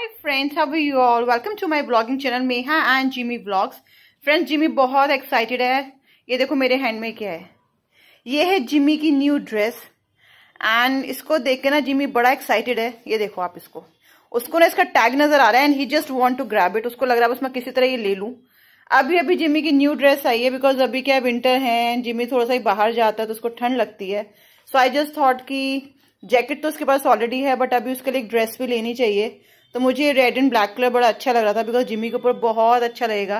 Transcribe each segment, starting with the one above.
Hi friends how you all welcome to my blogging channel Meha and Jimmy blogs friends Jimmy बहुत excited है ये देखो मेरे hand में क्या है ये है जिमी की न्यू ड्रेस एंड इसको देख के ना जिमी बड़ा एक्साइटेड है ये देखो आप इसको उसको ना इसका टैग नजर आ रहा है and he just want to grab it उसको लग रहा है बस मैं किसी तरह ये ले लूँ अभी अभी जिमी की न्यू ड्रेस आई है बिकॉज अभी क्या विंटर है जिमी थोड़ा सा ही बाहर जाता है तो उसको ठंड लगती है सो आई जस्ट थाट कि जैकेट तो उसके पास ऑलरेडी है बट अभी उसके लिए एक ड्रेस भी लेनी चाहिए तो मुझे रेड एंड ब्लैक कलर बड़ा अच्छा लग रहा था बिकॉज जिमी के ऊपर बहुत अच्छा लगेगा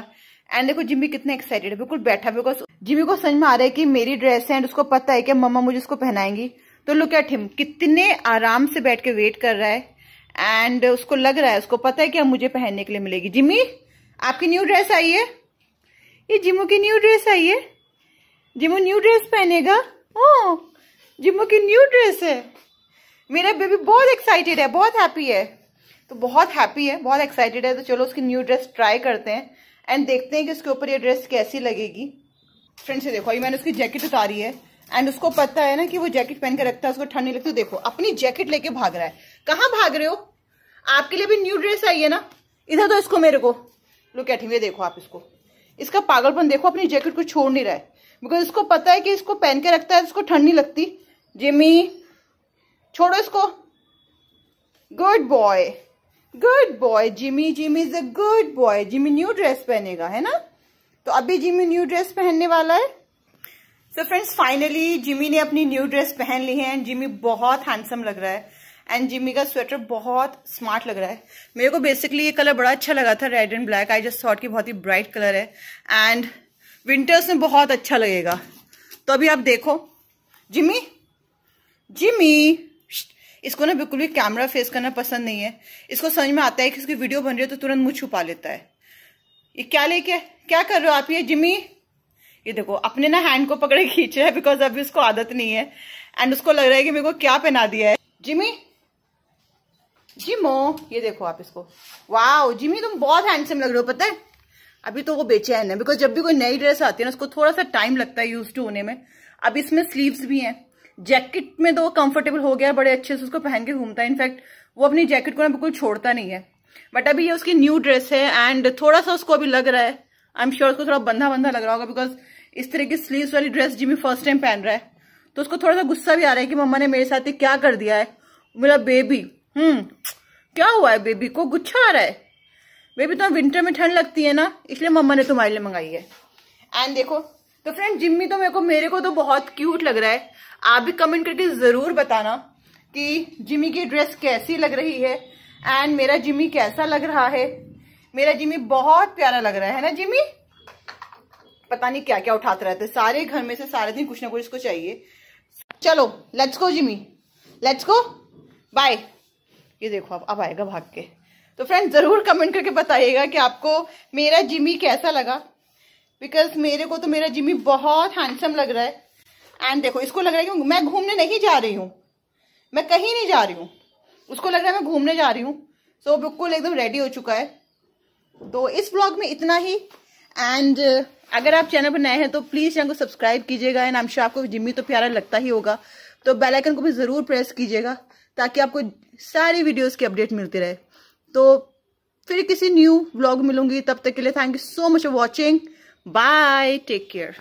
एंड देखो जिमी कितने एक्साइटेड है बिल्कुल बैठा बिकॉज जिमी को समझ में आ रहा है कि मेरी ड्रेस है एंड उसको पता है कि मम्मा मुझे उसको पहनाएंगी तो लुक एट हिम कितने आराम से बैठ के वेट कर रहा है एंड उसको लग रहा है उसको पता है कि अब मुझे पहनने के लिए मिलेगी जिमी आपकी न्यू ड्रेस आई है ये जिमू की न्यू ड्रेस आई है जिमू न्यू ड्रेस पहनेगा ओ oh, जिमू की न्यू ड्रेस है मेरा बेबी बहुत एक्साइटेड है बहुत हैप्पी है तो बहुत हैप्पी है बहुत एक्साइटेड है तो चलो उसकी न्यू ड्रेस ट्राई करते हैं एंड देखते हैं कि उसके ऊपर ये ड्रेस कैसी लगेगी फ्रेंड से देखो ये मैंने उसकी जैकेट उतारी है एंड उसको पता है ना कि वो जैकेट पहन के रखता है उसको ठंड नहीं लगती तो देखो अपनी जैकेट लेके भाग रहा है कहाँ भाग रहे हो आपके लिए भी न्यू ड्रेस आई है ना इधर तो इसको मेरे को लो कैठी हिम देखो आप इसको इसका पागलपन देखो अपनी जैकेट को छोड़ नहीं रहा है बिकॉज इसको पता है कि इसको पहन के रखता है उसको ठंड नहीं लगती जिमी छोड़ो इसको good boy good boy Jimmy Jimmy is a good boy Jimmy new dress पहनेगा है ना तो अभी जिमी न्यू ड्रेस पहनने वाला है सो फ्रेंड्स फाइनली जिमी ने अपनी न्यू ड्रेस पहन ली है एंड जिमी बहुत हैंडसम लग रहा है एंड जिमी का स्वेटर बहुत स्मार्ट लग रहा है मेरे को बेसिकली ये कलर बड़ा अच्छा लगा था red and black I just thought की बहुत ही ब्राइट कलर है एंड विंटर्स में बहुत अच्छा लगेगा तो अभी आप देखो जिमी जिमी इसको ना बिल्कुल भी कैमरा फेस करना पसंद नहीं है इसको समझ में आता है कि इसकी वीडियो बन रही है तो तुरंत मुँह छुपा लेता है ये क्या लेके क्या कर रहे हो आप ये जिमी ये देखो अपने ना हैंड को पकड़े खींचे है बिकॉज अभी उसको आदत नहीं है एंड उसको लग रहा है कि मेरे को क्या पहना दिया है जिमी जिमो ये देखो आप इसको वाह जिमी तुम बहुत हैंडसम लग रहे हो पता है अभी तो वो हैं है बिकॉज जब भी कोई नई ड्रेस आती है ना उसको थोड़ा सा टाइम लगता है यूज टू होने में अब इसमें स्लीव्स भी हैं जैकेट में तो वो कंफर्टेबल हो गया बड़े अच्छे से उसको पहन के घूमता है इनफैक्ट वो अपनी जैकेट को ना बिल्कुल छोड़ता नहीं है बट अभी ये उसकी न्यू ड्रेस है एंड थोड़ा सा उसको अभी लग रहा है आई एम श्योर उसको थोड़ा बंधा बंधा लग रहा होगा बिकॉज इस तरह की स्लीव वाली ड्रेस जिमी फर्स्ट टाइम पहन रहा है तो उसको थोड़ा सा गुस्सा भी आ रहा है कि मम्मा ने मेरे साथ ही क्या कर दिया है मेरा बेबी हम्म क्या हुआ है बेबी को गुच्छा आ रहा है बेबी तो विंटर में ठंड लगती है ना इसलिए मम्मा ने तुम्हारे लिए मंगाई है एंड देखो तो फ्रेंड जिम्मी तो मेरे को मेरे को तो बहुत क्यूट लग रहा है आप भी कमेंट करके ज़रूर बताना कि जिम्मी की ड्रेस कैसी लग रही है एंड मेरा जिम्मी कैसा लग रहा है मेरा जिम्मी बहुत प्यारा लग रहा है ना जिम्मी पता नहीं क्या क्या उठाते रहते सारे घर में से सारे दिन कुछ ना कुछ इसको चाहिए चलो let's go Jimmy let's go bye ये देखो आप अब आएगा भाग के तो फ्रेंड ज़रूर कमेंट करके बताइएगा कि आपको मेरा जिमी कैसा लगा बिकॉज मेरे को तो मेरा जिमी बहुत हैंडसम लग रहा है एंड देखो इसको लग रहा है कि मैं घूमने नहीं जा रही हूँ मैं कहीं नहीं जा रही हूँ उसको लग रहा है मैं घूमने जा रही हूँ सो so, बिल्कुल एकदम रेडी हो चुका है तो इस ब्लॉग में इतना ही एंड uh, अगर आप चैनल पर नए हैं तो प्लीज़ चैनल को सब्सक्राइब कीजिएगा एंड आमशा आपको जिम्मी तो प्यारा लगता ही होगा तो बेल आइकन को भी ज़रूर प्रेस कीजिएगा ताकि आपको सारी वीडियोस की अपडेट मिलती रहे तो फिर किसी न्यू ब्लॉग मिलूंगी तब तक के लिए thank you so much for watching Bye. Take care.